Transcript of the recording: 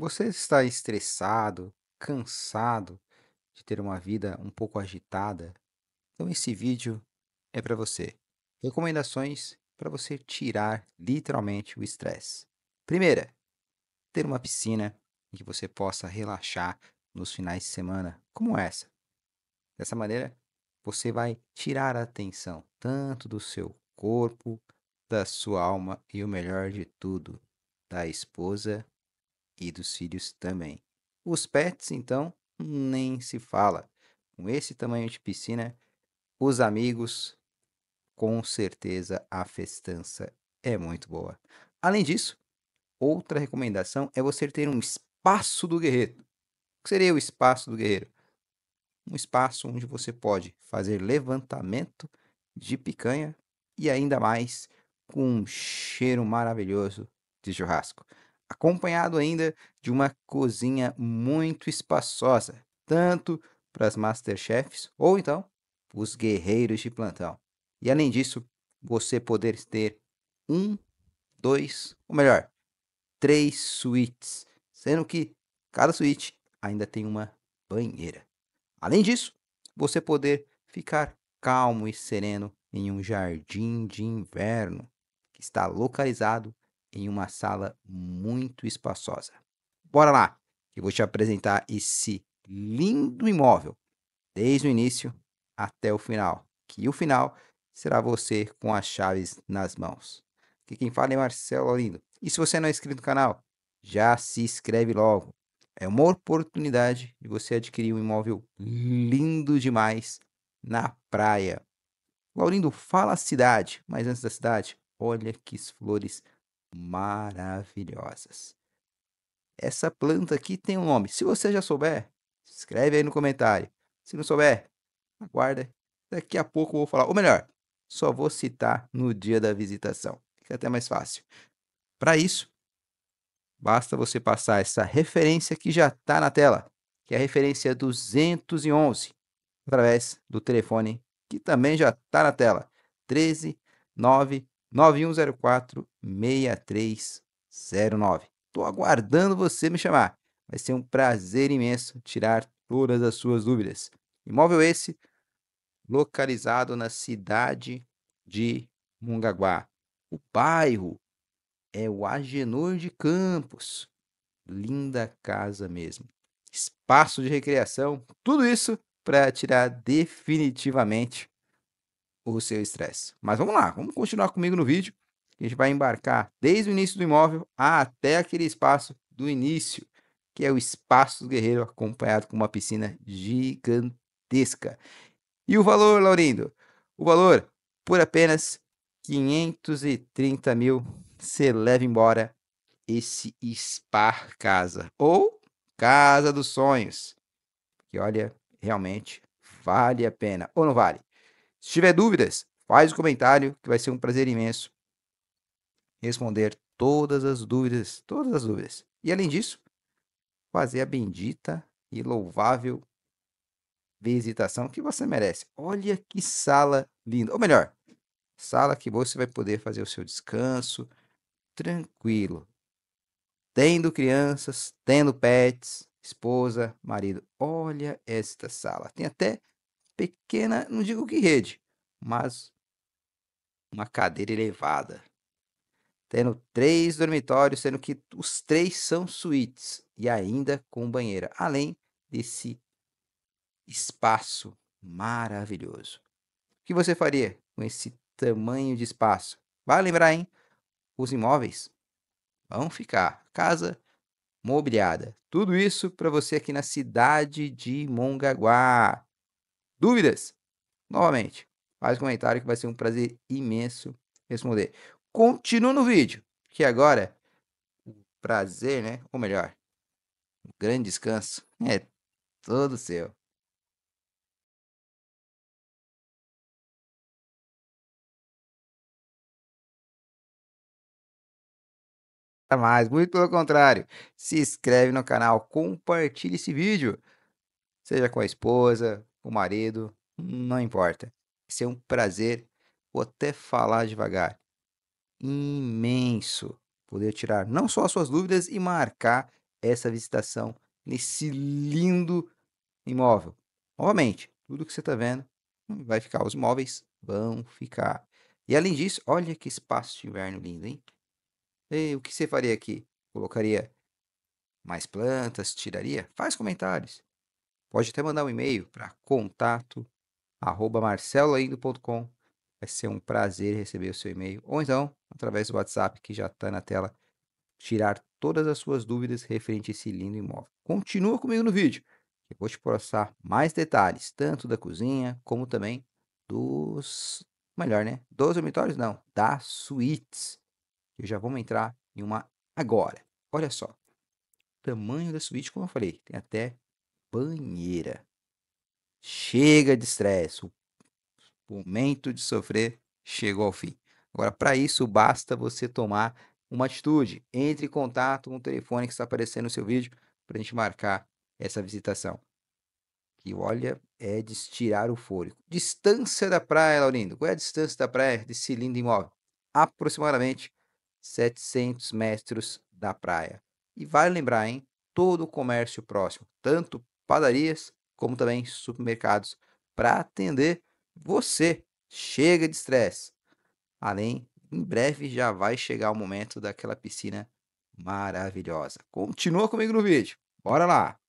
Você está estressado, cansado de ter uma vida um pouco agitada? Então esse vídeo é para você. Recomendações para você tirar literalmente o estresse. Primeira, ter uma piscina em que você possa relaxar nos finais de semana, como essa. Dessa maneira, você vai tirar a atenção tanto do seu corpo, da sua alma e o melhor de tudo, da esposa e dos filhos também. Os pets, então, nem se fala. Com esse tamanho de piscina, os amigos, com certeza a festança é muito boa. Além disso, outra recomendação é você ter um espaço do guerreiro. O que seria o espaço do guerreiro? Um espaço onde você pode fazer levantamento de picanha e ainda mais com um cheiro maravilhoso de churrasco acompanhado ainda de uma cozinha muito espaçosa, tanto para as masterchefs ou então os guerreiros de plantão. E além disso, você poder ter um, dois, ou melhor, três suítes, sendo que cada suíte ainda tem uma banheira. Além disso, você poder ficar calmo e sereno em um jardim de inverno que está localizado em uma sala muito espaçosa. Bora lá, eu vou te apresentar esse lindo imóvel, desde o início até o final, que o final será você com as chaves nas mãos. Aqui quem fala é Marcelo Lindo. E se você não é inscrito no canal, já se inscreve logo. É uma oportunidade de você adquirir um imóvel lindo demais na praia. Laurindo fala cidade, mas antes da cidade, olha que flores maravilhosas. Essa planta aqui tem um nome. Se você já souber, escreve aí no comentário. Se não souber, aguarda. Daqui a pouco eu vou falar. Ou melhor, só vou citar no dia da visitação. Fica até mais fácil. Para isso, basta você passar essa referência que já está na tela, que é a referência 211, através do telefone que também já está na tela, 13 9 9104-6309. Estou aguardando você me chamar. Vai ser um prazer imenso tirar todas as suas dúvidas. Imóvel esse localizado na cidade de Mungaguá. O bairro é o Agenor de Campos. Linda casa mesmo. Espaço de recreação, tudo isso para tirar definitivamente o seu estresse. Mas vamos lá, vamos continuar comigo no vídeo. A gente vai embarcar desde o início do imóvel até aquele espaço do início, que é o espaço do guerreiro acompanhado com uma piscina gigantesca. E o valor, Laurindo? O valor por apenas 530 mil, você leva embora esse spa casa ou casa dos sonhos. Que olha, realmente vale a pena ou não vale? Se tiver dúvidas, faz o um comentário, que vai ser um prazer imenso responder todas as dúvidas, todas as dúvidas. E além disso, fazer a bendita e louvável visitação que você merece. Olha que sala linda, ou melhor, sala que você vai poder fazer o seu descanso tranquilo. Tendo crianças, tendo pets, esposa, marido. Olha esta sala. Tem até pequena, não digo que rede, mas uma cadeira elevada. Tendo três dormitórios, sendo que os três são suítes e ainda com banheira, além desse espaço maravilhoso. O que você faria com esse tamanho de espaço? Vai lembrar, hein? Os imóveis vão ficar. Casa mobiliada. Tudo isso para você aqui na cidade de Mongaguá. Dúvidas? Novamente, faz um comentário que vai ser um prazer imenso responder. Continua no vídeo, que agora prazer, né? Ou melhor, um grande descanso é todo seu. mais, muito pelo contrário. Se inscreve no canal, compartilhe esse vídeo, seja com a esposa, o marido, não importa. Vai ser um prazer, vou até falar devagar, imenso poder tirar não só as suas dúvidas e marcar essa visitação nesse lindo imóvel. Novamente, tudo que você está vendo vai ficar, os imóveis vão ficar. E além disso, olha que espaço de inverno lindo, hein? E o que você faria aqui? Colocaria mais plantas? Tiraria? Faz comentários. Pode até mandar um e-mail para contato arroba Vai ser um prazer receber o seu e-mail. Ou então, através do WhatsApp que já está na tela, tirar todas as suas dúvidas referente a esse lindo imóvel. Continua comigo no vídeo, que eu vou te passar mais detalhes, tanto da cozinha como também dos. Melhor, né? Dos dormitórios, não, das suítes. Eu já vamos entrar em uma agora. Olha só. tamanho da suíte, como eu falei, tem até banheira. Chega de estresse. O momento de sofrer chegou ao fim. Agora, para isso, basta você tomar uma atitude. Entre em contato com o telefone que está aparecendo no seu vídeo para a gente marcar essa visitação. Que olha, é de estirar o fôlego. Distância da praia, Laurindo. Qual é a distância da praia desse lindo imóvel? Aproximadamente 700 metros da praia. E vale lembrar, hein? Todo o comércio próximo, tanto padarias, como também supermercados, para atender você. Chega de estresse. Além, em breve já vai chegar o momento daquela piscina maravilhosa. Continua comigo no vídeo. Bora lá!